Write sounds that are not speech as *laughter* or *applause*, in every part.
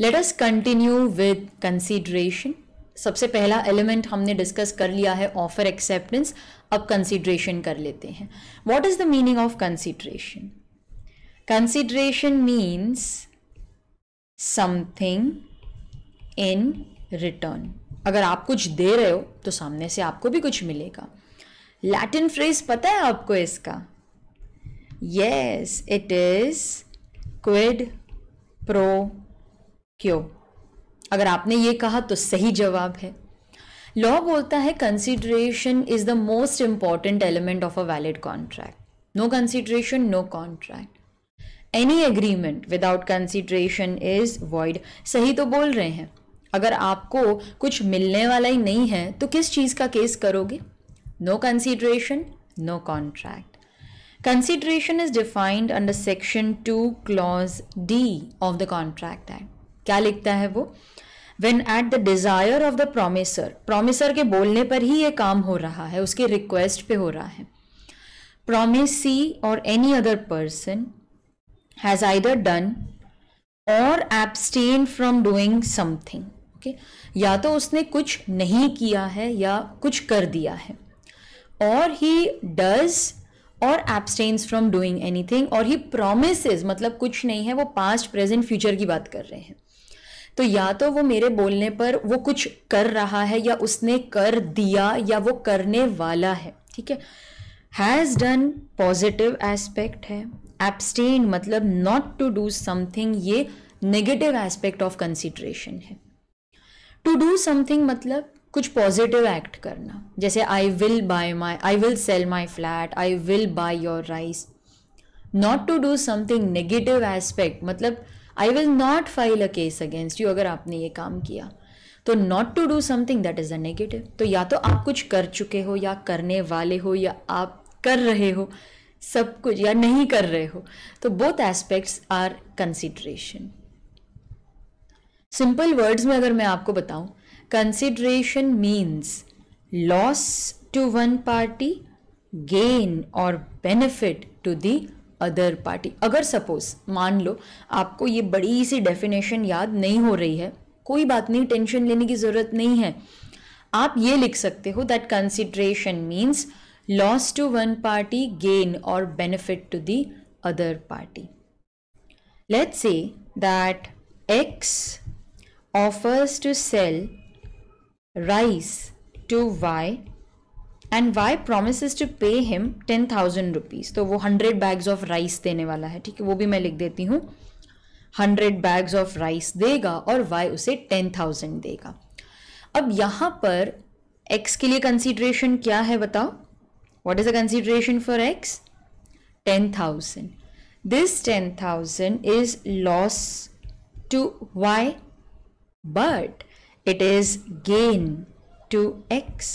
Late us continue with consideration सबसे पहला element हमने डिस्कस कर लिया है ऑफर एक्सेप्टेंस अब कंसीडरेशन कर लेते हैं what is the meaning of consideration consideration means something in return अगर आप कुछ दे रहे हो तो सामने से आपको भी कुछ मिलेगा लैटिन फ्रेज पता है आपको इसका yes it is quid pro quo अगर आपने ये कहा तो सही जवाब है लॉ बोलता है consideration is the most important element of a valid contract no consideration no contract any agreement without consideration is void सही तो बोल रहे हैं अगर आपको कुछ मिलने वाला ही नहीं है तो किस चीज़ का केस करोगे no consideration no contract consideration is defined under section two clause D of the contract act क्या लिखता है वो when at the desire of the promisor promisor के बोलने पर ही ये काम हो रहा है उसके रिक्वेस्ट पे हो रहा है प्रोमिसी और any other person has either done or abstain from doing something okay या तो उसने कुछ नहीं किया है या कुछ कर दिया है or he does or abstains from doing anything or he promise मतलब कुछ नहीं है वो पास्ट प्रेजेंट फ्यूचर की बात कर रहे हैं तो या तो वो मेरे बोलने पर वो कुछ कर रहा है या उसने कर दिया या वो करने वाला है ठीक है हैज़ डन पॉजिटिव एस्पेक्ट है एब्सटेन मतलब नॉट टू डू समथिंग ये नेगेटिव एस्पेक्ट ऑफ कंसिड्रेशन है टू डू समथिंग मतलब कुछ पॉजिटिव एक्ट करना जैसे I will buy my I will sell my flat I will buy your rice not to do something negative aspect मतलब I will not file a case against you अगर आपने ये काम किया तो not to do something that is a negative तो या तो आप कुछ कर चुके हो या करने वाले हो या आप कर रहे हो सब कुछ या नहीं कर रहे हो तो both aspects are consideration simple words में अगर मैं आपको बताऊं consideration means loss to one party gain और benefit to the other party अगर सपोज मान लो आपको ये बड़ी सी डेफिनेशन याद नहीं हो रही है कोई बात नहीं टेंशन लेने की ज़रूरत नहीं है आप ये लिख सकते हो that consideration means loss to one party gain और benefit to the other party let say that X offers to sell rice to Y and Y promise to pay him ten thousand rupees तो वो hundred bags of rice देने वाला है ठीक है वो भी मैं लिख देती हूँ हंड्रेड बैग्स ऑफ राइस देगा और वाई उसे टेन थाउजेंड देगा अब यहाँ पर एक्स के लिए कंसिड्रेशन क्या है बताओ what is the consideration for X ten thousand this ten thousand is loss to Y but it is gain to X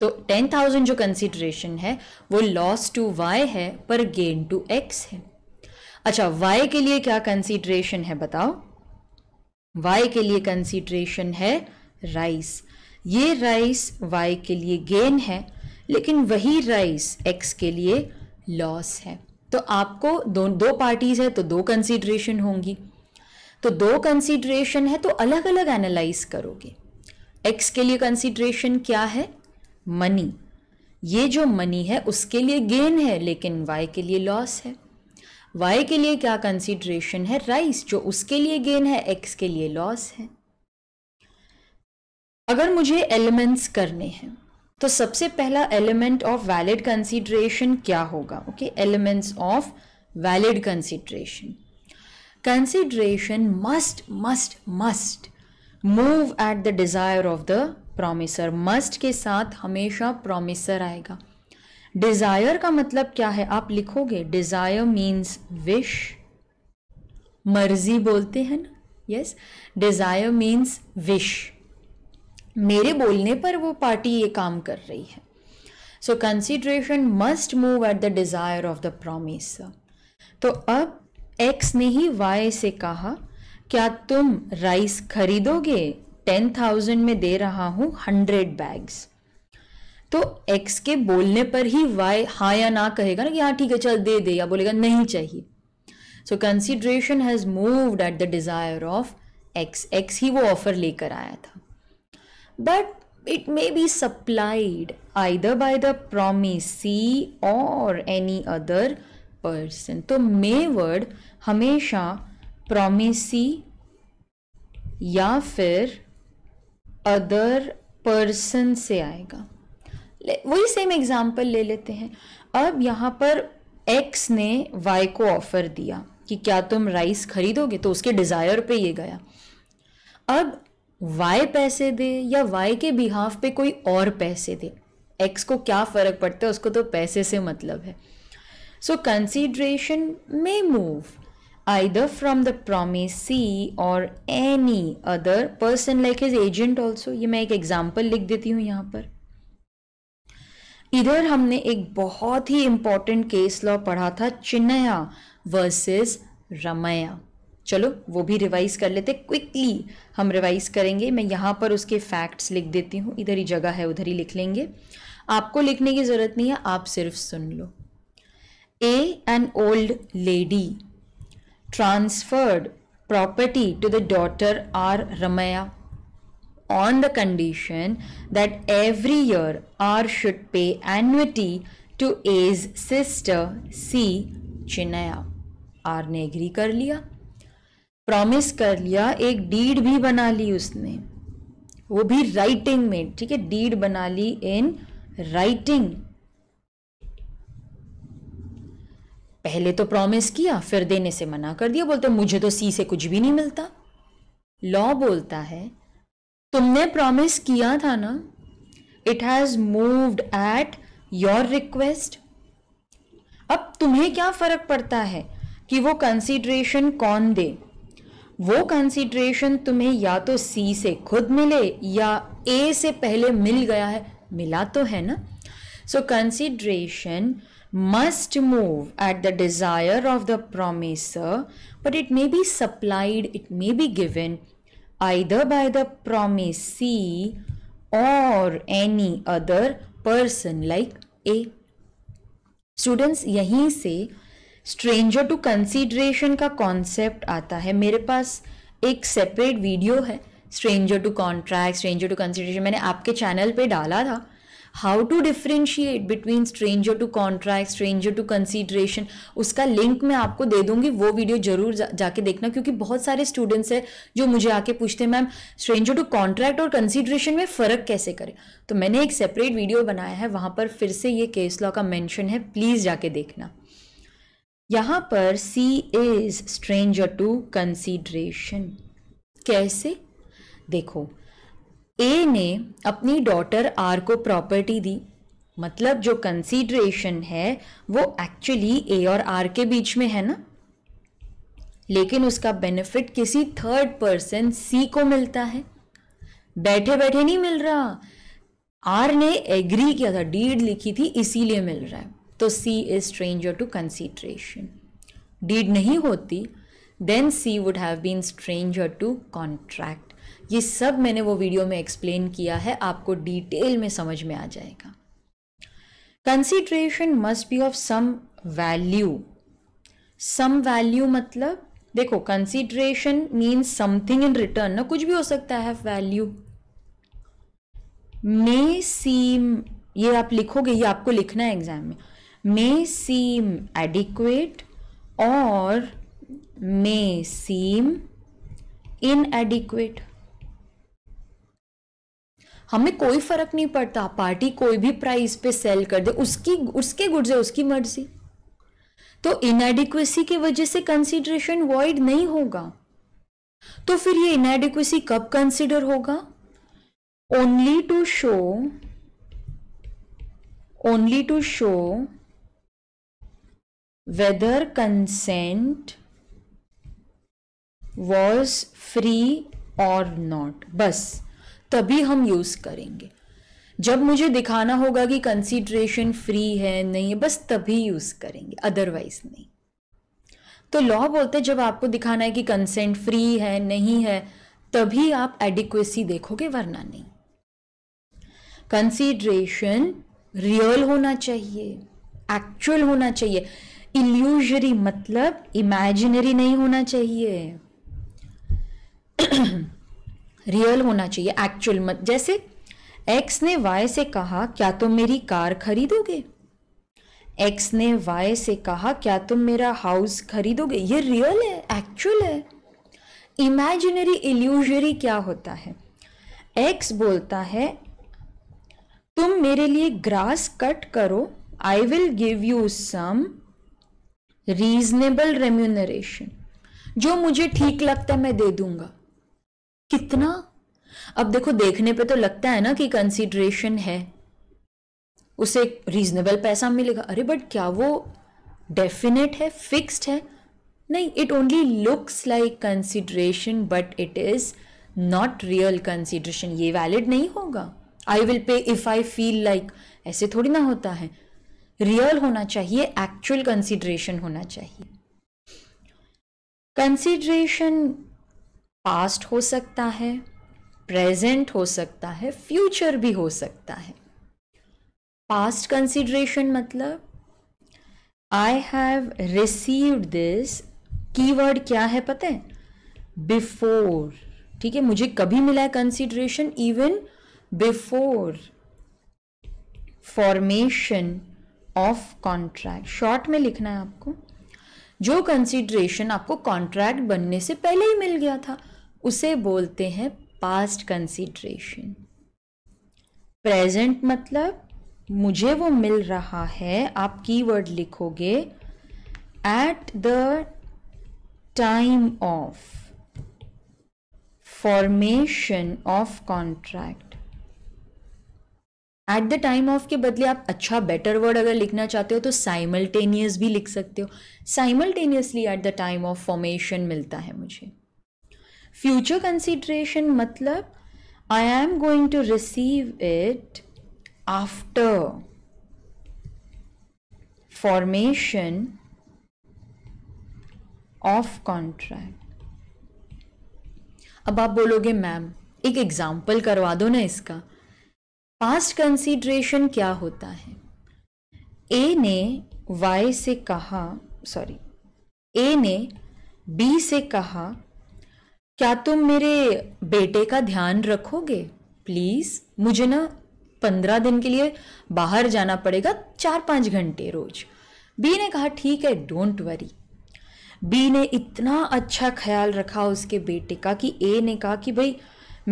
तो टेन थाउजेंड जो कंसिडरेशन है वो लॉस टू वाई है पर गेन टू एक्स है अच्छा वाई के लिए क्या कंसिडरेशन है बताओ वाई के लिए कंसिड्रेशन है राइस ये राइस वाई के लिए गेन है लेकिन वही राइस एक्स के लिए लॉस है तो आपको दो दो पार्टीज है तो दो कंसिडरेशन होंगी तो दो कंसिडरेशन है तो अलग अलग एनालाइज करोगे एक्स के लिए कंसिडरेशन क्या है मनी ये जो मनी है उसके लिए गेन है लेकिन वाई के लिए लॉस है वाई के लिए क्या कंसिड्रेशन है राइस जो उसके लिए गेन है एक्स के लिए लॉस है अगर मुझे एलिमेंट्स करने हैं तो सबसे पहला एलिमेंट ऑफ वैलिड कंसिड्रेशन क्या होगा okay elements of valid consideration consideration must must must move at the desire of the promisor must के साथ हमेशा प्रोमिसर आएगा डिज़ायर का मतलब क्या है आप लिखोगे डिज़ायर मीन्स विश मर्जी बोलते हैं ना यस डिज़ायर मीन्स विश मेरे बोलने पर वो पार्टी ये काम कर रही है so consideration must move at the desire of the promise तो अब एक्स ने ही वाई से कहा क्या तुम राइस खरीदोगे टेन थाउजेंड में दे रहा हूं हंड्रेड बैग्स तो एक्स के बोलने पर ही वाई हाँ या ना कहेगा ना कि हाँ ठीक है चल दे दे या बोलेगा नहीं चाहिए so consideration has moved at the desire of X X ही वो ऑफर लेकर आया था but it may be supplied either by the promisee और एनी अदर पर्सन तो मे वर्ड हमेशा प्रोमिसी या फिर अदर पर्सन से आएगा वही सेम एग्जाम्पल ले लेते हैं अब यहाँ पर एक्स ने वाई को ऑफर दिया कि क्या तुम राइस खरीदोगे तो उसके डिज़ायर पे ये गया अब वाई पैसे दे या वाई के बिहाफ पे कोई और पैसे दे एक्स को क्या फ़र्क पड़ता है उसको तो पैसे से मतलब है so consideration may move either from the promisee or any other person like his agent also ये मैं एक एग्जाम्पल लिख देती हूँ यहाँ पर इधर हमने एक बहुत ही important केस लॉ पढ़ा था चिन्नया versus रमया चलो वो भी रिवाइज कर लेते क्विकली हम रिवाइज करेंगे मैं यहाँ पर उसके फैक्ट्स लिख देती हूँ इधर ही जगह है उधर ही लिख लेंगे आपको लिखने की ज़रूरत नहीं है आप सिर्फ सुन लो A an old lady transferred property to the daughter R. Ramaya on the condition that every year R should pay annuity to A's sister C. Chinaya. R ne agree kar liya promise कर लिया एक deed भी बना ली उसने वो भी writing में ठीक है डीड बना ली इन राइटिंग पहले तो प्रॉमिस किया फिर देने से मना कर दिया बोलते मुझे तो सी से कुछ भी नहीं मिलता लॉ बोलता है तुमने प्रॉमिस किया था ना it has moved at your request अब तुम्हें क्या फ़र्क पड़ता है कि वो कंसिड्रेशन कौन दे वो कंसिड्रेशन तुम्हें या तो सी से खुद मिले या ए से पहले मिल गया है मिला तो है ना so consideration must move at the desire of the promiser, but it may be supplied, it may be given either by the promisee or any other person like A. students यहीं se stranger to consideration ka concept aata hai mere paas ek separate video hai stranger to contract stranger to consideration maine aapke channel pe dala tha how to differentiate between stranger to contract stranger to consideration उसका link मैं आपको दे दूंगी वो video जरूर जा, जाके देखना क्योंकि बहुत सारे स्टूडेंट्स हैं जो मुझे आके पूछते हैं मैम स्ट्रेंजर टू कॉन्ट्रैक्ट और कंसिडरेशन में फ़र्क कैसे करें तो मैंने एक सेपरेट वीडियो बनाया है वहाँ पर फिर से ये केस लॉ का मैंशन है प्लीज़ जाके देखना यहाँ पर she is stranger to consideration कैसे देखो ए ने अपनी डॉटर आर को प्रॉपर्टी दी मतलब जो कंसीडरेशन है वो एक्चुअली ए और आर के बीच में है ना लेकिन उसका बेनिफिट किसी थर्ड पर्सन सी को मिलता है बैठे बैठे नहीं मिल रहा आर ने एग्री किया था डीड लिखी थी इसीलिए मिल रहा है तो she is stranger to consideration deed नहीं होती then she would have been stranger to contract ये सब मैंने वो वीडियो में एक्सप्लेन किया है आपको डिटेल में समझ में आ जाएगा consideration must be of some value some value मतलब देखो consideration means something in return ना कुछ भी हो सकता है वैल्यू मे सीम ये आप लिखोगे ये आपको लिखना है एग्जाम में मे सीम एडिक्वेट और मे सीम इन एडिक्वेट हमें कोई फर्क नहीं पड़ता पार्टी कोई भी प्राइस पे सेल कर दे उसकी उसके गुड्स है उसकी मर्जी तो इनएडिक्वेसी की वजह से कंसिडरेशन वॉइड नहीं होगा तो फिर ये इनएडिक्वेसी कब कंसिडर होगा only to show only to show whether consent was free और नॉट बस तभी हम यूज़ करेंगे जब मुझे दिखाना होगा कि कंसीडरेशन फ्री है नहीं है बस तभी यूज़ करेंगे अदरवाइज नहीं तो लॉ बोलते हैं जब आपको दिखाना है कि कंसेंट फ्री है नहीं है तभी आप एडिक्वेसी देखोगे वरना नहीं कंसीडरेशन रियल होना चाहिए एक्चुअल होना चाहिए इल्यूजरी मतलब इमेजिनरी नहीं होना चाहिए *clears throat* रियल होना चाहिए एक्चुअल मत जैसे एक्स ने वाई से कहा क्या तुम मेरी कार खरीदोगे एक्स ने वाई से कहा क्या तुम मेरा हाउस खरीदोगे ये रियल है एक्चुअल है इमेजिनरी इल्यूजरी क्या होता है एक्स बोलता है तुम मेरे लिए ग्रास कट करो I will give you some reasonable remuneration जो मुझे ठीक लगता है मैं दे दूंगा कितना अब देखो देखने पे तो लगता है ना कि कंसीडरेशन है उसे रीजनेबल पैसा मिलेगा अरे बट क्या वो डेफिनेट है फिक्स्ड है नहीं it only looks like consideration but it is not real consideration ये वैलिड नहीं होगा I will pay if I feel like ऐसे थोड़ी ना होता है रियल होना चाहिए एक्चुअल कंसीडरेशन होना चाहिए कंसीडरेशन पास्ट हो सकता है प्रेजेंट हो सकता है फ्यूचर भी हो सकता है पास्ट कंसिडरेशन मतलब I have received this keyword क्या है पता है बिफोर ठीक है मुझे कभी मिला है consideration even before formation of contract short में लिखना है आपको जो कंसिडरेशन आपको कॉन्ट्रैक्ट बनने से पहले ही मिल गया था उसे बोलते हैं पास्ट कंसिड्रेशन प्रेजेंट मतलब मुझे वो मिल रहा है आप कीवर्ड लिखोगे at the time of formation of contract at the time of के बदले आप अच्छा बेटर वर्ड अगर लिखना चाहते हो तो साइमल्टेनियस भी लिख सकते हो simultaneously at the time of formation मिलता है मुझे फ्यूचर कंसिड्रेशन मतलब I am going to receive it after formation of contract अब आप बोलोगे मैम एक एग्जाम्पल करवा दो ना इसका पास्ट कंसीडरेशन क्या होता है ए ने वाई से कहा सॉरी ए ने बी से कहा क्या तुम मेरे बेटे का ध्यान रखोगे प्लीज़ मुझे ना पंद्रह दिन के लिए बाहर जाना पड़ेगा चार पाँच घंटे रोज बी ने कहा ठीक है डोंट वरी बी ने इतना अच्छा ख्याल रखा उसके बेटे का कि ए ने कहा कि भाई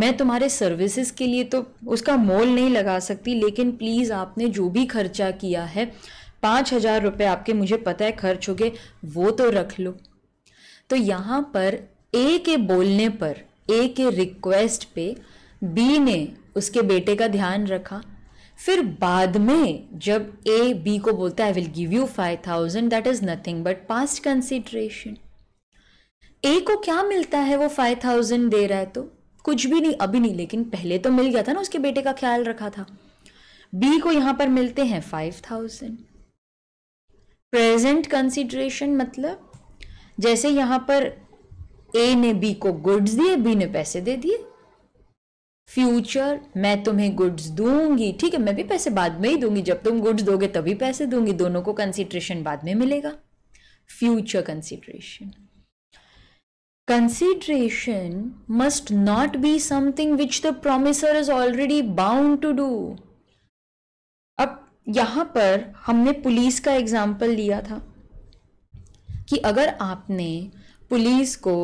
मैं तुम्हारे सर्विसेज के लिए तो उसका मोल नहीं लगा सकती लेकिन प्लीज़ आपने जो भी खर्चा किया है पाँच हज़ार रुपये आपके मुझे पता है खर्च हो गए वो तो रख लो तो यहाँ पर ए के बोलने पर ए के रिक्वेस्ट पे बी ने उसके बेटे का ध्यान रखा फिर बाद में जब ए बी को बोलता है I will give you five thousand that is nothing but past consideration A को क्या मिलता है वो फाइव थाउजेंड दे रहा है तो कुछ भी नहीं अभी नहीं लेकिन पहले तो मिल गया था ना उसके बेटे का ख्याल रखा था बी को यहां पर मिलते हैं फाइव थाउजेंड प्रेजेंट कंसिडरेशन मतलब जैसे यहां पर ए ने बी को गुड्स दिए बी ने पैसे दे दिए फ्यूचर मैं तुम्हें गुड्स दूंगी ठीक है मैं भी पैसे बाद में ही दूंगी जब तुम गुड्स दोगे तभी पैसे दूंगी दोनों को कंसिड्रेशन बाद में मिलेगा future consideration consideration must not be something which the promisor is already bound to do अब यहां पर हमने पुलिस का एग्जाम्पल लिया था कि अगर आपने पुलिस को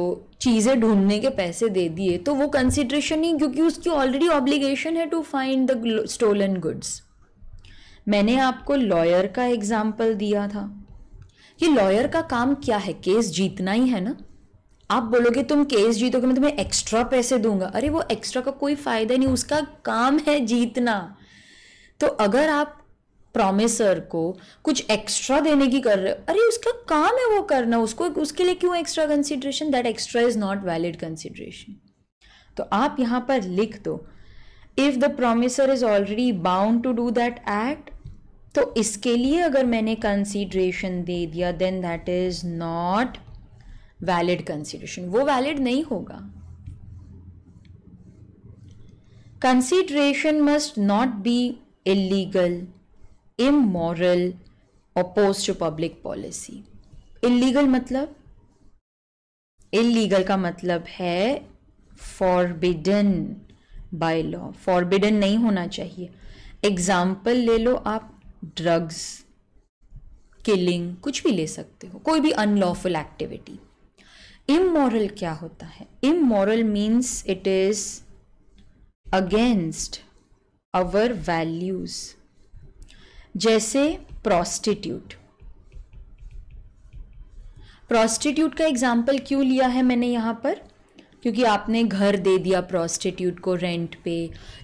चीज़ें ढूंढने के पैसे दे दिए तो वो कंसिड्रेशन नहीं क्योंकि उसकी ऑलरेडी ऑब्लिगेशन है to find the stolen goods मैंने आपको लॉयर का एग्जाम्पल दिया था कि लॉयर का काम क्या है केस जीतना ही है ना आप बोलोगे तुम केस जीतोगे मैं तुम्हें एक्स्ट्रा पैसे दूंगा अरे वो एक्स्ट्रा का कोई फ़ायदा नहीं उसका काम है जीतना तो अगर आप प्रोमिसर को कुछ एक्स्ट्रा देने की कर रहे हो अरे उसका काम है वो करना उसको उसके लिए क्यों extra consideration that extra is not valid consideration तो आप यहां पर लिख दो if the promisor is already bound to do that act तो इसके लिए अगर मैंने कंसिड्रेशन दे दिया then that is not valid consideration वो वैलिड नहीं होगा consideration must not be illegal immoral oppose to public policy illegal मतलब इलीगल का मतलब है फॉरबिडन बाय लॉ फॉरबिडन नहीं होना चाहिए एग्जाम्पल ले लो आप ड्रग्स किलिंग कुछ भी ले सकते हो कोई भी अनलॉफुल एक्टिविटी इमोरल क्या होता है immoral means it is against our values जैसे प्रोस्टिट्यूट प्रोस्टिट्यूट का एग्जाम्पल क्यों लिया है मैंने यहाँ पर क्योंकि आपने घर दे दिया प्रोस्टिट्यूट को रेंट पे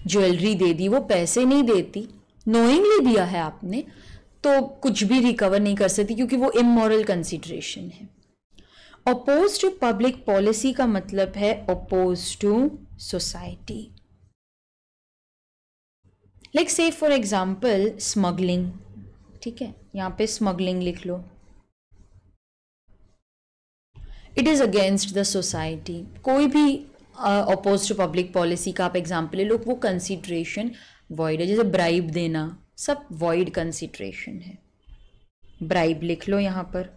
ज्वेलरी दे दी वो पैसे नहीं देती नोइंगली दिया है आपने तो कुछ भी रिकवर नहीं कर सकती क्योंकि वो इमोरल कंसिडरेशन है अपोज टू पब्लिक पॉलिसी का मतलब है अपोज टू सोसाइटी लाइक से फॉर एग्जाम्पल स्मगलिंग ठीक है यहाँ पे स्मगलिंग लिख लो it is against the society कोई भी अपोज टू पब्लिक पॉलिसी का आप एग्जाम्पल ले लो वो कंसिड्रेशन वॉइड है जैसे ब्राइब देना सब वॉइड कंसिड्रेशन है ब्राइब लिख लो यहाँ पर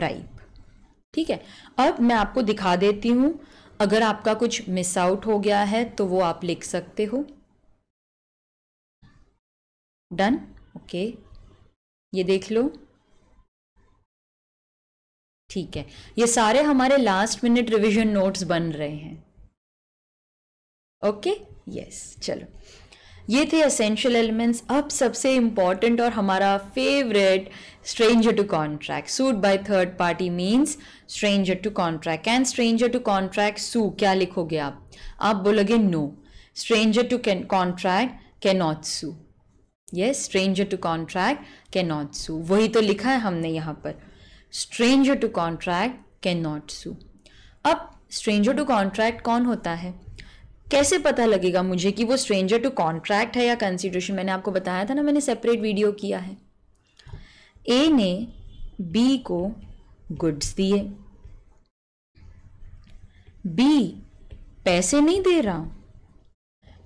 ब्राइब ठीक है अब मैं आपको दिखा देती हूँ अगर आपका कुछ मिस आउट हो गया है तो वो आप लिख सकते हो डन ओके ये देख लो ठीक है ये सारे हमारे लास्ट मिनट रिवीजन नोट्स बन रहे हैं ओके यस चलो ये थे असेंशियल एलिमेंट्स अब सबसे इम्पॉर्टेंट और हमारा favourite stranger to contract suit by third party means stranger to contract can stranger to contract sue क्या लिखोगे आप आप बोलोगे no stranger to can contract can not sue ये stranger to contract can not sue वही तो लिखा है हमने यहाँ पर stranger to contract can not sue अब स्ट्रेंजर टू कॉन्ट्रैक्ट कौन होता है कैसे पता लगेगा मुझे कि वो स्ट्रेंजर टू कॉन्ट्रैक्ट है या कंसिडरेशन मैंने आपको बताया था ना मैंने सेपरेट वीडियो किया है ए ने बी को गुड्स दिए बी पैसे नहीं दे रहा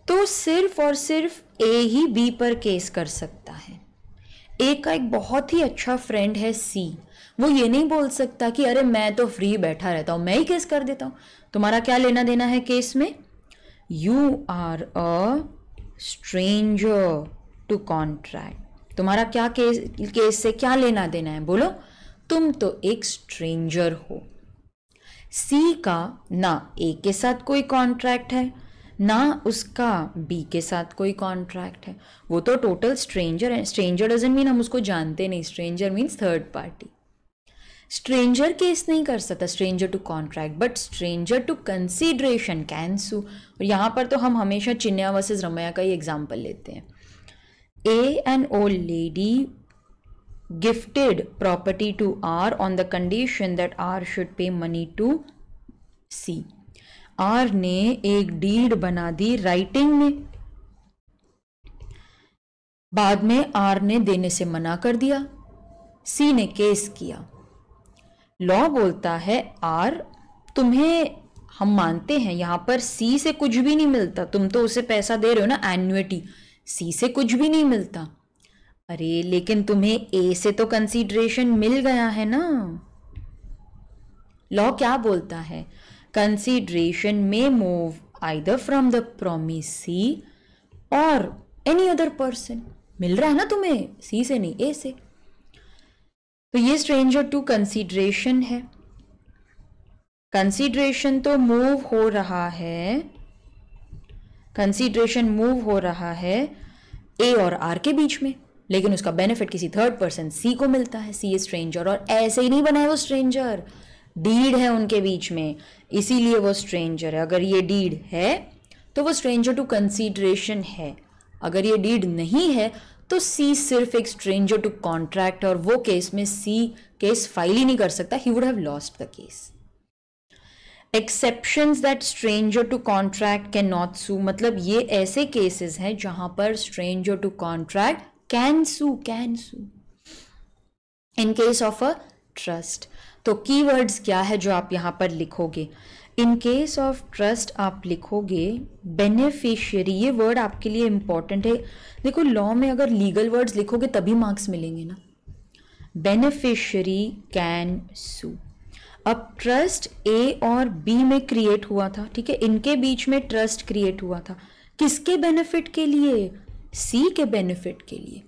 तो सिर्फ और सिर्फ ए ही बी पर केस कर सकता है ए का एक बहुत ही अच्छा फ्रेंड है सी वो ये नहीं बोल सकता कि अरे मैं तो फ्री बैठा रहता हूं मैं ही केस कर देता हूं तुम्हारा क्या लेना देना है केस में you are a stranger to contract तुम्हारा क्या केस केस से क्या लेना देना है बोलो तुम तो एक स्ट्रेंजर हो सी का ना ए के साथ कोई कॉन्ट्रैक्ट है ना उसका बी के साथ कोई कॉन्ट्रैक्ट है वो तो टोटल स्ट्रेंजर है स्ट्रेंजर डजेंट मीन हम उसको जानते नहीं stranger means third party stranger case नहीं कर सकता stranger to contract but stranger to consideration can sue और यहाँ पर तो हम हमेशा चिन्या वर्सेज रमैया का ही एग्जाम्पल लेते हैं A and old lady gifted property to R on the condition that R should pay money to C R ने एक डीड बना दी राइटिंग में बाद में आर ने देने से मना कर दिया सी ने केस किया लॉ बोलता है आर तुम्हें हम मानते हैं यहाँ पर सी से कुछ भी नहीं मिलता तुम तो उसे पैसा दे रहे हो ना एन्युटी सी से कुछ भी नहीं मिलता अरे लेकिन तुम्हें ए से तो कंसीडरेशन मिल गया है ना लॉ क्या बोलता है consideration may move either from the promisee और एनी अदर पर्सन मिल रहा है ना तुम्हें सी से नहीं ए से तो ये स्ट्रेंजर टू कंसीडरेशन है कंसीडरेशन तो मूव हो रहा है कंसीडरेशन मूव हो रहा है ए और आर के बीच में लेकिन उसका बेनिफिट किसी थर्ड पर्सन सी को मिलता है सी स्ट्रेंजर और ऐसे ही नहीं बना है वो स्ट्रेंजर डीड है उनके बीच में इसीलिए वो स्ट्रेंजर है अगर ये डीड है तो वो स्ट्रेंजर टू कंसीडरेशन है अगर ये डीड नहीं है तो सी सिर्फ एक स्ट्रेंजर टू कॉन्ट्रैक्ट और वो केस में सी केस फाइल ही नहीं कर सकता he would have lost the case exception that stranger to contract can not sue मतलब ये ऐसे केसेस हैं जहां पर stranger to contract can sue can sue in case of a trust तो कीवर्ड्स क्या है जो आप यहां पर लिखोगे इन केस ऑफ ट्रस्ट आप लिखोगे बेनिफिशियरी ये वर्ड आपके लिए इम्पॉर्टेंट है देखो लॉ में अगर लीगल वर्ड्स लिखोगे तभी मार्क्स मिलेंगे ना बेनिफिशियरी कैन सू अब ट्रस्ट ए और बी में क्रिएट हुआ था ठीक है इनके बीच में ट्रस्ट क्रिएट हुआ था किसके बेनिफिट के लिए सी के बेनिफिट के लिए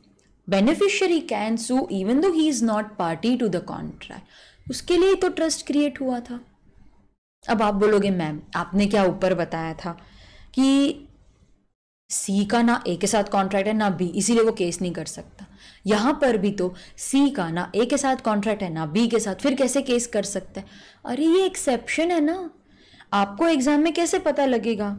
beneficiary can sue even though he is not party to the contract उसके लिए तो ट्रस्ट क्रिएट हुआ था अब आप बोलोगे मैम आपने क्या ऊपर बताया था कि सी का ना ए के साथ कॉन्ट्रैक्ट है ना बी इसीलिए वो केस नहीं कर सकता यहां पर भी तो सी का ना ए के साथ कॉन्ट्रैक्ट है ना बी के साथ फिर कैसे केस कर सकता है अरे ये एक्सेप्शन है ना आपको एग्ज़ाम में कैसे पता लगेगा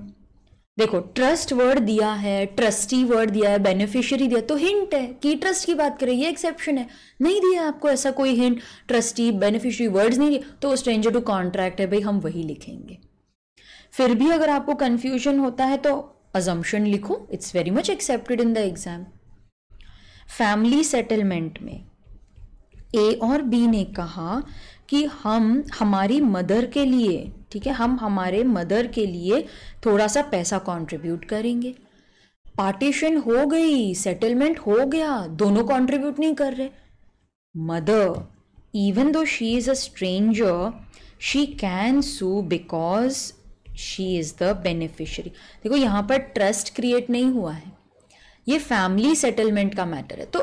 देखो ट्रस्ट वर्ड दिया है ट्रस्टी वर्ड दिया है बेनिफिशियरी दिया तो हिंट है कि ट्रस्ट की बात करें ये एक्सेप्शन है नहीं दिया आपको ऐसा कोई हिंट ट्रस्टी बेनिफिशियरी वर्ड्स नहीं दिए तो स्ट्रेंजर टू कॉन्ट्रैक्ट है भाई हम वही लिखेंगे फिर भी अगर आपको कंफ्यूजन होता है तो अजम्पन लिखो it's very much accepted in the exam family settlement में ए और बी ने कहा कि हम हमारी मदर के लिए ठीक है हम हमारे मदर के लिए थोड़ा सा पैसा कंट्रीब्यूट करेंगे पार्टीशन हो गई सेटलमेंट हो गया दोनों कंट्रीब्यूट नहीं कर रहे mother even though she is a stranger she can sue because she is the beneficiary देखो यहाँ पर ट्रस्ट क्रिएट नहीं हुआ है ये फैमिली सेटलमेंट का मैटर है तो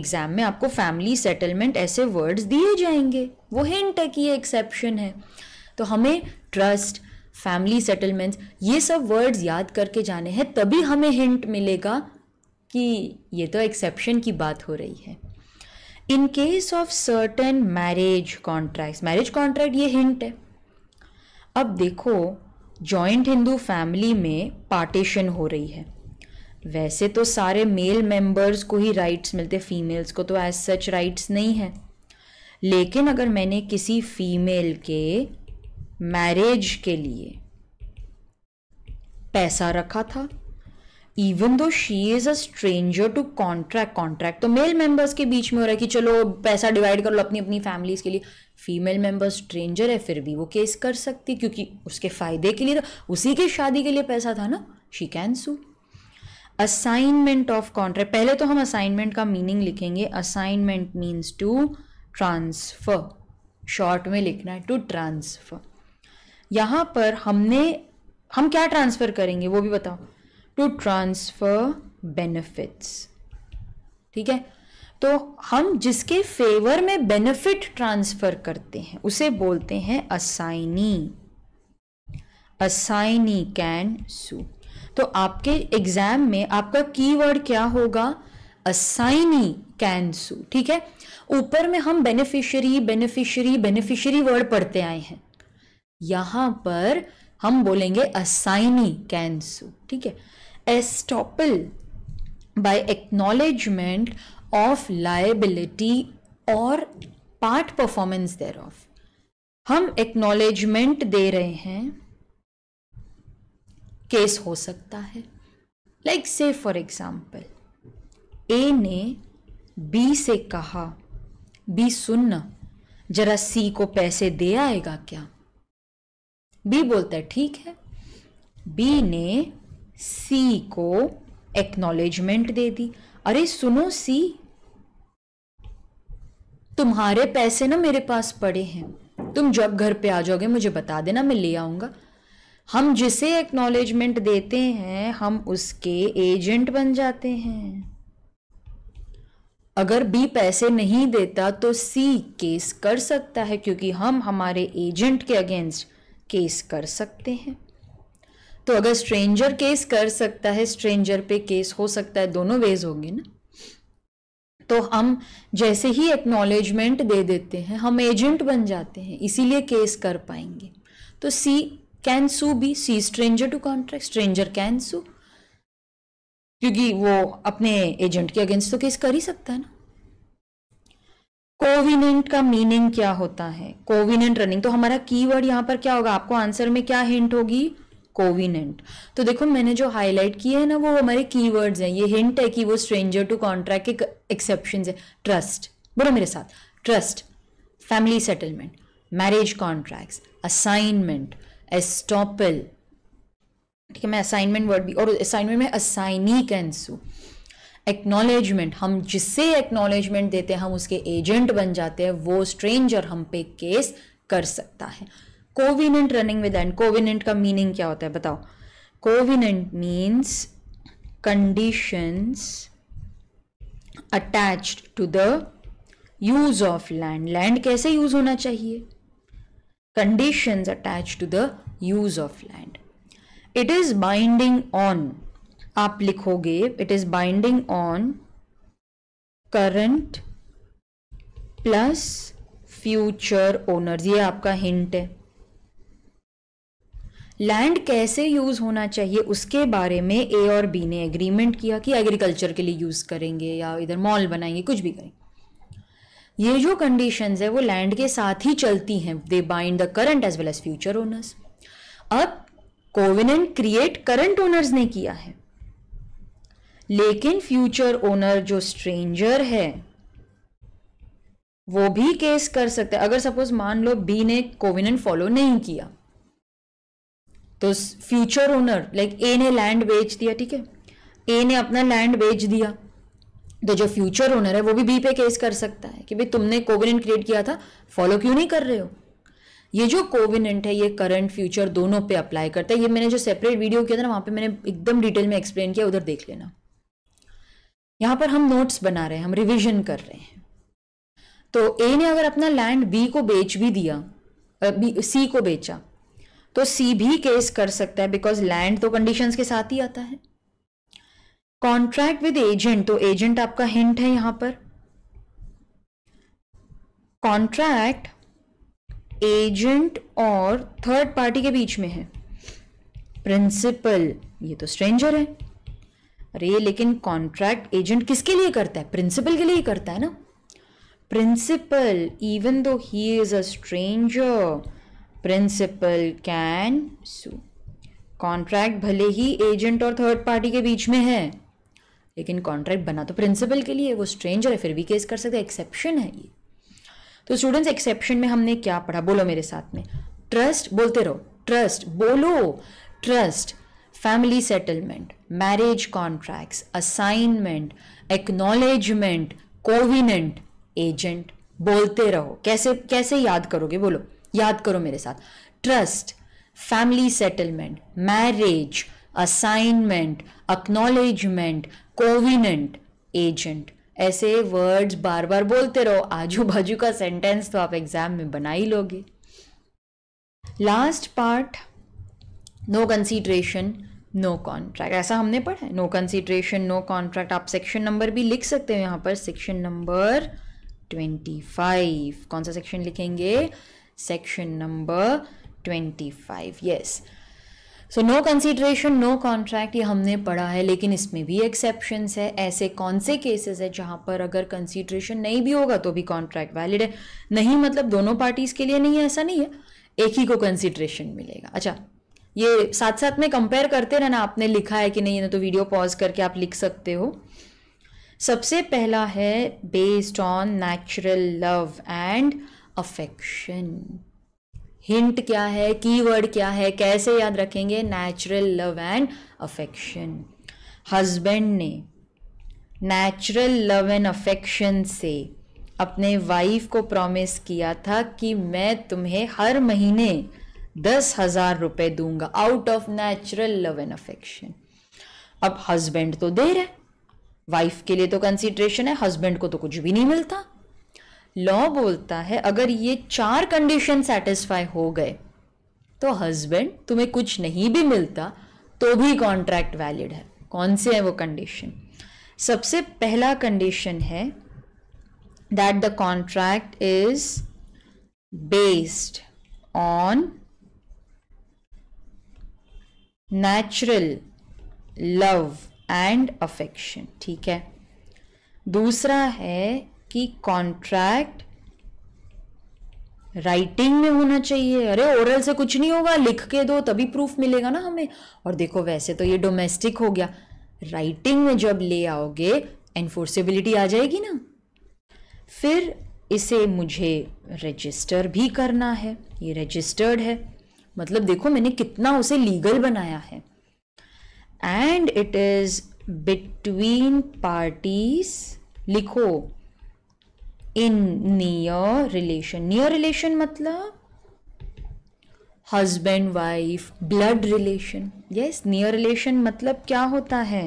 एग्जाम में आपको फैमिली सेटलमेंट ऐसे वर्ड्स दिए जाएंगे वो हिंट है कि ये एक्सेप्शन है तो हमें ट्रस्ट फैमिली सेटलमेंट्स ये सब वर्ड्स याद करके जाने हैं तभी हमें हिंट मिलेगा कि ये तो एक्सेप्शन की बात हो रही है in case of certain marriage contracts marriage contract ये हिंट है अब देखो जॉइंट हिंदू फैमिली में पार्टीशन हो रही है वैसे तो सारे मेल मेंबर्स को ही राइट्स मिलते फीमेल्स को तो एज सच राइट्स नहीं है लेकिन अगर मैंने किसी फीमेल के मैरिज के लिए पैसा रखा था even though she is a stranger to contract contract तो मेल मेंबर्स के बीच में हो रहा है कि चलो पैसा डिवाइड कर लो अपनी अपनी फैमिलीज के लिए फीमेल मेंबर स्ट्रेंजर है फिर भी वो केस कर सकती क्योंकि उसके फायदे के लिए तो, उसी की शादी के लिए पैसा था ना she can sue assignment of contract पहले तो हम असाइनमेंट का मीनिंग लिखेंगे assignment means to transfer short में लिखना है टू ट्रांसफर यहां पर हमने हम क्या ट्रांसफ़र करेंगे वो भी बताओ टू ट्रांसफ़र बेनिफिट्स ठीक है तो हम जिसके फेवर में बेनिफिट ट्रांसफ़र करते हैं उसे बोलते हैं असाइनी असाइनी कैन सू तो आपके एग्ज़ाम में आपका कीवर्ड क्या होगा असाइनी कैन सू ठीक है ऊपर में हम बेनिफिशरी बेनिफिशरी बेनिफिशरी वर्ड पढ़ते आए हैं यहां पर हम बोलेंगे असाइनी कैंसू ठीक है estoppel by acknowledgement of liability और पार्ट परफॉर्मेंस देर ऑफ हम एक्नॉलेजमेंट दे रहे हैं केस हो सकता है लाइक से फॉर एग्जाम्पल ए ने बी से कहा बी सुनना जरा सी को पैसे दे आएगा क्या बी बोलता है ठीक है बी ने सी को एक्नॉलेजमेंट दे दी अरे सुनो सी तुम्हारे पैसे ना मेरे पास पड़े हैं तुम जब घर पे आ जाओगे मुझे बता देना मैं ले आऊंगा हम जिसे एक्नॉलेजमेंट देते हैं हम उसके एजेंट बन जाते हैं अगर बी पैसे नहीं देता तो सी केस कर सकता है क्योंकि हम हमारे एजेंट के अगेंस्ट केस कर सकते हैं तो अगर स्ट्रेंजर केस कर सकता है स्ट्रेंजर पे केस हो सकता है दोनों वेज होगी ना तो हम जैसे ही एक्नॉलेजमेंट दे देते हैं हम एजेंट बन जाते हैं इसीलिए केस कर पाएंगे तो C can sue B C stranger to contract stranger can sue क्योंकि वो अपने एजेंट के अगेंस्ट तो केस कर ही सकता है ना कोविनेंट का मीनिंग क्या होता है कोविनेंट रनिंग तो हमारा कीवर्ड यहां पर क्या होगा आपको आंसर में क्या हिंट होगी कोविनेंट तो देखो मैंने जो हाईलाइट किए हैं ना वो हमारे कीवर्ड्स हैं ये हिंट है कि वो स्ट्रेंजर टू कॉन्ट्रैक्ट के एक्सेप्शन है ट्रस्ट बोलो मेरे साथ trust family settlement marriage contract assignment estoppel ठीक है मैं असाइनमेंट वर्ड भी और असाइनमेंट में असाइनी कैंसू एक्नॉलेजमेंट हम जिससे एक्नॉलेजमेंट देते हैं हम उसके एजेंट बन जाते हैं वो स्ट्रेंजर हम पे केस कर सकता है covenant running with and covenant का मीनिंग क्या होता है बताओ covenant means conditions attached to the use of land land कैसे यूज होना चाहिए conditions attach to the use of land it is binding on आप लिखोगे it is binding on current plus future owners ये आपका हिंट है land कैसे use होना चाहिए उसके बारे में ए और बी ने एग्रीमेंट किया कि एग्रीकल्चर के लिए यूज़ करेंगे या इधर मॉल बनाएंगे कुछ भी करेंगे ये जो कंडीशंस है वो लैंड के साथ ही चलती हैं they bind the current as well as future owners अब कोविनेंट क्रिएट करंट ओनर्स ने किया है लेकिन फ्यूचर ओनर जो स्ट्रेंजर है वो भी केस कर सकते हैं अगर सपोज मान लो बी ने कोविनेंट फॉलो नहीं किया तो फ्यूचर ओनर लाइक ए ने लैंड बेच दिया ठीक है ए ने अपना लैंड बेच दिया तो जो फ्यूचर ओनर है वो भी बी पे केस कर सकता है कि भाई तुमने कोविनेंट क्रिएट किया था फॉलो क्यों नहीं कर रहे हो ये जो कोविनेंट है ये करंट फ्यूचर दोनों पे अप्लाई करता है ये मैंने जो सेपरेट वीडियो किया था ना वहां पे मैंने एकदम डिटेल में एक्सप्लेन किया उधर देख लेना यहां पर हम नोट्स बना रहे हैं हम रिविजन कर रहे हैं तो ए ने अगर अपना लैंड बी को बेच भी दिया सी को बेचा तो सी भी केस कर सकता है बिकॉज लैंड तो कंडीशंस के साथ ही आता है कॉन्ट्रैक्ट विद एजेंट तो एजेंट आपका हिंट है यहां पर कॉन्ट्रैक्ट एजेंट और थर्ड पार्टी के बीच में है प्रिंसिपल ये तो स्ट्रेंजर है अरे लेकिन कॉन्ट्रैक्ट एजेंट किसके लिए करता है प्रिंसिपल के लिए करता है ना principal even though he is a stranger principal can sue contract भले ही एजेंट और थर्ड पार्टी के बीच में है लेकिन कॉन्ट्रैक्ट बना तो प्रिंसिपल के लिए वो स्ट्रेंजर है फिर भी केस कर सकते हैं एक्सेप्शन है ये तो स्टूडेंट्स एक्सेप्शन में हमने क्या पढ़ा बोलो मेरे साथ में ट्रस्ट बोलते रहो ट्रस्ट बोलो trust family settlement, marriage contracts, assignment, acknowledgement, covenant, agent. बोलते रहो कैसे कैसे याद करोगे बोलो याद करो मेरे साथ trust family settlement marriage assignment acknowledgement covenant agent ऐसे वर्ड्स बार बार बोलते रहो आजू बाजू का सेंटेंस तो आप एग्जाम में बना ही लोगे last part no consideration no contract ऐसा हमने पढ़ा है नो कंसिड्रेशन नो कॉन्ट्रैक्ट आप सेक्शन नंबर भी लिख सकते हो यहाँ पर सेक्शन नंबर ट्वेंटी फाइव कौन सा सेक्शन लिखेंगे section number twenty five yes so no consideration no contract ये हमने पढ़ा है लेकिन इसमें भी एक्सेप्शन है ऐसे कौन से केसेस है जहाँ पर अगर कंसिड्रेशन नहीं भी होगा तो भी कॉन्ट्रैक्ट वैलिड है नहीं मतलब दोनों पार्टीज़ के लिए नहीं है ऐसा नहीं है एक ही को कंसिड्रेशन मिलेगा अच्छा ये साथ साथ में कंपेयर करते रहना आपने लिखा है कि नहीं ना तो वीडियो पॉज करके आप लिख सकते हो सबसे पहला है based on natural love and affection hint क्या है कीवर्ड क्या है कैसे याद रखेंगे natural love and affection husband ने नेचुरल लव एंड अफेक्शन से अपने वाइफ को प्रॉमिस किया था कि मैं तुम्हें हर महीने दस हजार रुपए दूंगा out of natural love and affection अब हस्बैंड तो दे रहे वाइफ के लिए तो कंसिड्रेशन है हस्बैंड को तो कुछ भी नहीं मिलता लॉ बोलता है अगर ये चार कंडीशन सेटिस्फाई हो गए तो हस्बैंड तुम्हें कुछ नहीं भी मिलता तो भी कॉन्ट्रैक्ट वैलिड है कौन से है वो कंडीशन सबसे पहला कंडीशन है that the contract is based on natural love and affection ठीक है दूसरा है कि कॉन्ट्रैक्ट राइटिंग में होना चाहिए अरे ओरल से कुछ नहीं होगा लिख के दो तभी प्रूफ मिलेगा ना हमें और देखो वैसे तो ये डोमेस्टिक हो गया राइटिंग में जब ले आओगे एनफोर्सेबिलिटी आ जाएगी ना फिर इसे मुझे रजिस्टर भी करना है ये रजिस्टर्ड है मतलब देखो मैंने कितना उसे लीगल बनाया है and it is between parties लिखो in near relation near relation मतलब husband wife blood relation yes near relation मतलब क्या होता है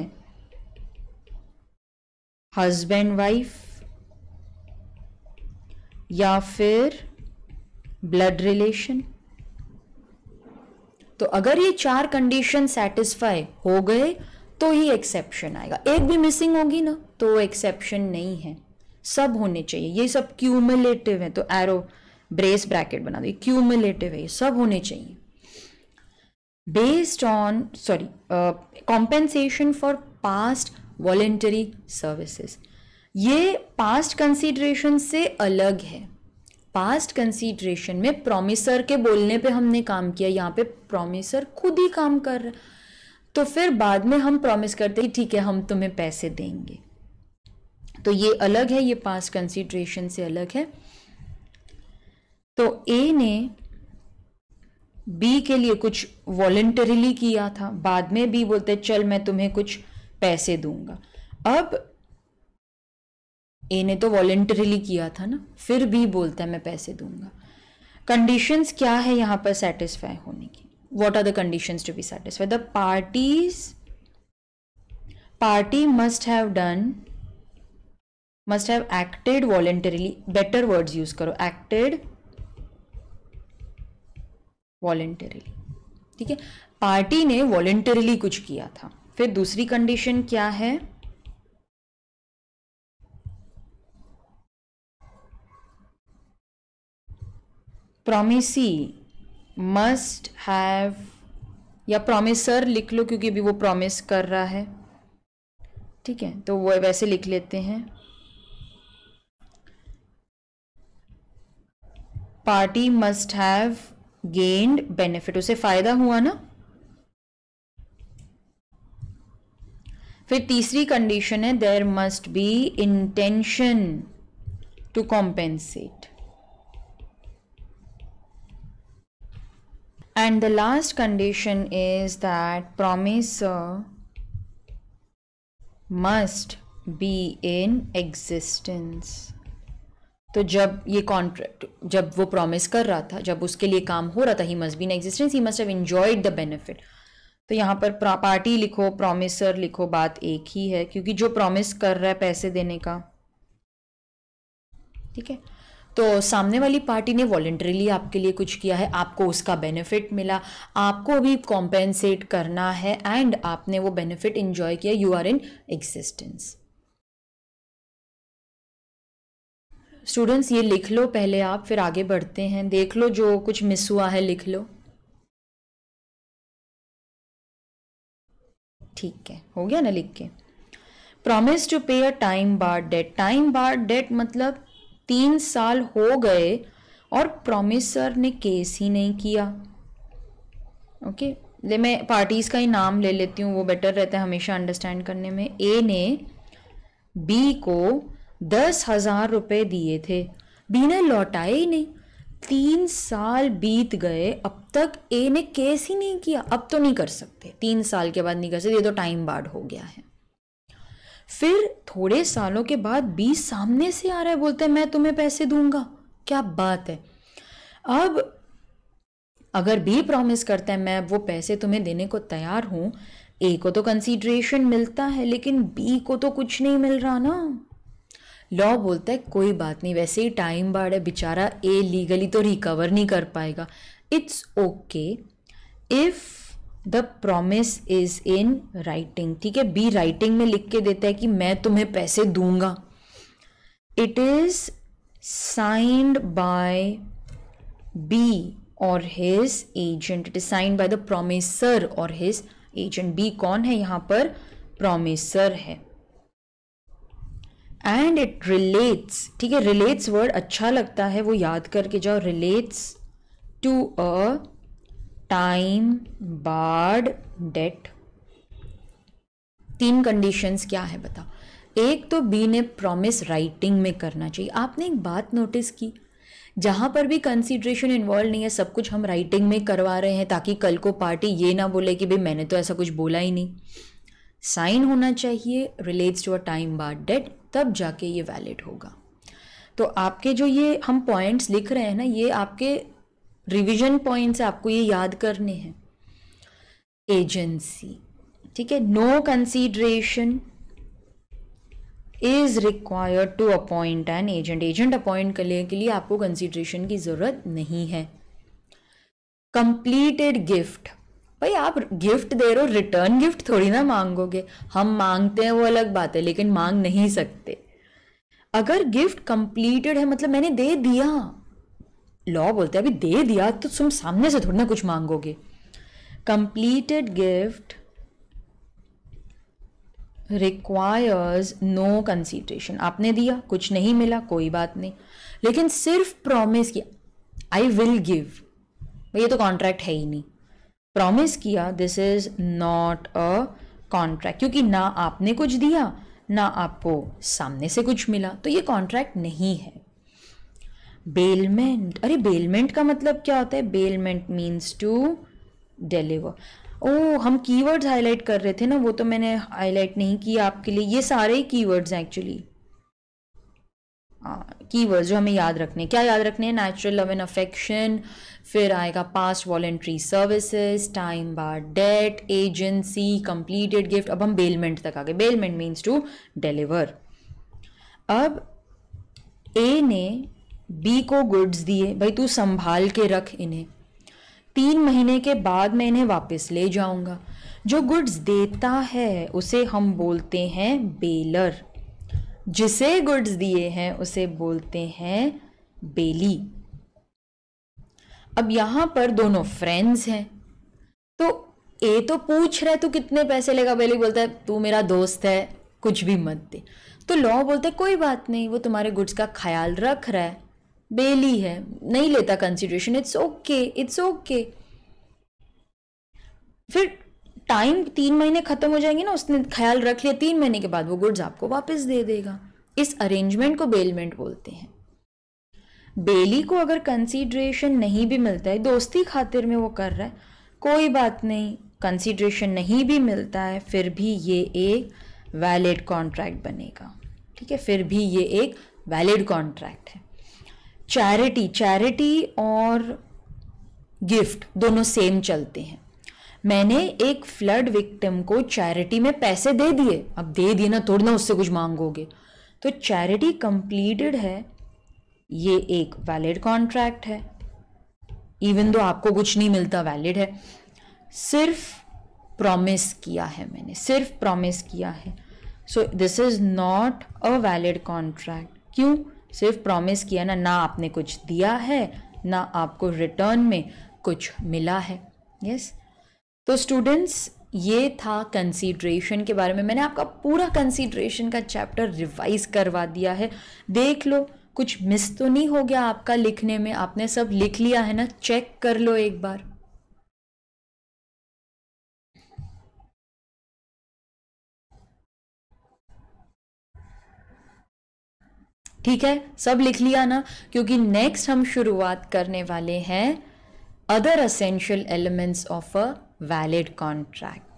हजबेंड वाइफ या फिर ब्लड रिलेशन तो अगर ये चार कंडीशन सेटिस्फाई हो गए तो ही एक्सेप्शन आएगा एक भी मिसिंग होगी ना तो एक्सेप्शन नहीं है सब होने चाहिए ये सब क्यूमुलेटिव है तो एरो ब्रेस ब्रैकेट बना दो क्यूमुलेटिव है ये सब होने चाहिए based on sorry compensation for past voluntary services ये पास्ट कंसीडरेशन से अलग है पास्ट कंसीडरेशन में प्रोमिसर के बोलने पे हमने काम किया यहाँ पे प्रोमिसर खुद ही काम कर रहा तो फिर बाद में हम प्रॉमिस करते हैं ठीक है हम तुम्हें पैसे देंगे तो ये अलग है ये पास्ट कंसीडरेशन से अलग है तो ए ने बी के लिए कुछ वॉलेंटरीली किया था बाद में बी बोलते चल मैं तुम्हें कुछ पैसे दूंगा अब ए ने तो वॉलेंटरीली किया था ना फिर भी बोलता है मैं पैसे दूंगा कंडीशंस क्या है यहाँ पर सेटिस्फाई होने की what are the conditions to be satisfy the parties party must have done must have acted voluntarily better words use करो एक्टेड वॉलेंटरीली ठीक है पार्टी ने वॉलेंटरीली कुछ किया था फिर दूसरी कंडीशन क्या है प्रोमिसी मस्ट हैव या प्रोमिसर लिख लो क्योंकि अभी वो प्रोमिस कर रहा है ठीक है तो वो वैसे लिख लेते हैं party must have gained benefit उसे फायदा हुआ ना फिर तीसरी कंडीशन है there must be intention to compensate and the last condition is that promisor uh, must be in existence तो जब ये कॉन्ट्रैक्ट जब वो प्रॉमिस कर रहा था जब उसके लिए काम हो रहा था he must be in existence he must have enjoyed the benefit तो यहाँ पर पार्टी लिखो प्रॉमिसर लिखो बात एक ही है क्योंकि जो प्रॉमिस कर रहा है पैसे देने का ठीक है तो सामने वाली पार्टी ने वॉल्ट्रली आपके लिए कुछ किया है आपको उसका बेनिफिट मिला आपको भी कॉम्पेंसेट करना है एंड आपने वो बेनिफिट इंजॉय किया you are in existence students ये लिख लो पहले आप फिर आगे बढ़ते हैं देख लो जो कुछ मिस हुआ है लिख लो ठीक है हो गया ना लिख के promise to pay a time bar debt time bar debt मतलब तीन साल हो गए और प्रोमिसर ने केस ही नहीं किया ओके ले मैं पार्टीज़ का ही नाम ले लेती हूँ वो बेटर रहता है हमेशा अंडरस्टैंड करने में ए ने बी को दस हज़ार रुपये दिए थे बी ने लौटाए ही नहीं तीन साल बीत गए अब तक ए ने केस ही नहीं किया अब तो नहीं कर सकते तीन साल के बाद नहीं कर सकते ये तो टाइम बाढ़ हो गया है फिर थोड़े सालों के बाद बी सामने से आ रहा है बोलते हैं मैं तुम्हें पैसे दूंगा क्या बात है अब अगर बी प्रॉमिस करता है मैं वो पैसे तुम्हें देने को तैयार हूं ए को तो कंसीडरेशन मिलता है लेकिन बी को तो कुछ नहीं मिल रहा ना लॉ बोलता है कोई बात नहीं वैसे ही टाइम बाढ़ है बेचारा ए लीगली तो रिकवर नहीं कर पाएगा it's okay if the promise is in writing ठीक है बी राइटिंग में लिख के देता है कि मैं तुम्हें पैसे दूंगा it is signed by B और his agent it is signed by the promisor और हिज एजेंट बी कौन है यहां पर प्रोमिसर है एंड इट रिलेट्स ठीक है रिलेट्स वर्ड अच्छा लगता है वो याद करके जाओ relates to a time barred debt तीन कंडीशंस क्या है बताओ एक तो बी ने प्रॉमिस राइटिंग में करना चाहिए आपने एक बात नोटिस की जहाँ पर भी कंसिड्रेशन इन्वॉल्व नहीं है सब कुछ हम राइटिंग में करवा रहे हैं ताकि कल को पार्टी ये ना बोले कि भाई मैंने तो ऐसा कुछ बोला ही नहीं साइन होना चाहिए relates to a time bar debt तब जाके ये वैलिड होगा तो आपके जो ये हम पॉइंट्स लिख रहे हैं ना ये आपके रिविजन पॉइंट्स आपको ये याद करने हैं एजेंसी ठीक है no consideration is required to appoint an agent agent appoint करने के लिए आपको कंसीडरेशन की ज़रूरत नहीं है कंप्लीटेड गिफ्ट भाई आप गिफ्ट दे रहे हो रिटर्न गिफ्ट थोड़ी ना मांगोगे हम मांगते हैं वो अलग बात है लेकिन मांग नहीं सकते अगर गिफ्ट कंप्लीटेड है मतलब मैंने दे दिया लॉ बोलते अभी दे दिया तो तुम सामने से थोड़ी ना कुछ मांगोगे completed gift requires no consideration आपने दिया कुछ नहीं मिला कोई बात नहीं लेकिन सिर्फ प्रॉमिस किया आई विल गिव ये तो कॉन्ट्रैक्ट है ही नहीं प्रॉमिस किया this is not a contract क्योंकि ना आपने कुछ दिया ना आपको सामने से कुछ मिला तो ये कॉन्ट्रैक्ट नहीं है बेलमेंट अरे बेलमेंट का मतलब क्या होता है बेलमेंट मीन्स टू डिलीवर ओ हम कीवर्ड्स हाईलाइट कर रहे थे ना वो तो मैंने हाईलाइट नहीं किया आपके लिए ये सारे ही कीवर्ड्स हैं एक्चुअली कीवर्ड्स हाँ, जो हमें याद रखने क्या याद रखने हैं नेचुरल लव एंड अफेक्शन फिर आएगा past voluntary services time bar debt agency completed gift अब हम बेलमेंट तक आ गए बेलमेंट मीन्स टू डिलीवर अब ए ने बी को गुड्स दिए भाई तू संभाल के रख इन्हें तीन महीने के बाद मैं इन्हें वापस ले जाऊंगा जो गुड्स देता है उसे हम बोलते हैं बेलर जिसे गुड्स दिए हैं उसे बोलते हैं बेली अब यहां पर दोनों फ्रेंड्स हैं तो ए तो पूछ रहा है तू कितने पैसे लेगा बेली बोलता है तू मेरा दोस्त है कुछ भी मत दे तो लॉ बोलते कोई बात नहीं वो तुम्हारे गुड्स का ख्याल रख रहा है बेली है नहीं लेता consideration it's okay it's okay फिर टाइम तीन महीने ख़त्म हो जाएंगे ना उसने ख्याल रख लिया तीन महीने के बाद वो गुड्स आपको वापस दे देगा इस अरेंजमेंट को बेलमेंट बोलते हैं बेली को अगर कंसीडरेशन नहीं भी मिलता है दोस्ती खातिर में वो कर रहा है कोई बात नहीं कंसीडरेशन नहीं भी मिलता है फिर भी ये एक वैलिड कॉन्ट्रैक्ट बनेगा ठीक है फिर भी ये एक वैलिड कॉन्ट्रैक्ट है चैरिटी चैरिटी और गिफ्ट दोनों सेम चलते हैं मैंने एक फ्लड विक्टिम को चैरिटी में पैसे दे दिए अब दे दिए ना थोड़ी ना उससे कुछ मांगोगे तो चैरिटी कंप्लीटेड है ये एक वैलिड कॉन्ट्रैक्ट है इवन दो आपको कुछ नहीं मिलता वैलिड है सिर्फ प्रॉमिस किया है मैंने सिर्फ प्रॉमिस किया है so this is not a valid contract क्यों सिर्फ प्रॉमिस किया ना ना आपने कुछ दिया है ना आपको रिटर्न में कुछ मिला है यस yes? तो स्टूडेंट्स ये था कंसीडरेशन के बारे में मैंने आपका पूरा कंसीडरेशन का चैप्टर रिवाइज करवा दिया है देख लो कुछ मिस तो नहीं हो गया आपका लिखने में आपने सब लिख लिया है ना चेक कर लो एक बार ठीक है सब लिख लिया ना क्योंकि नेक्स्ट हम शुरुआत करने वाले हैं other essential elements of a valid contract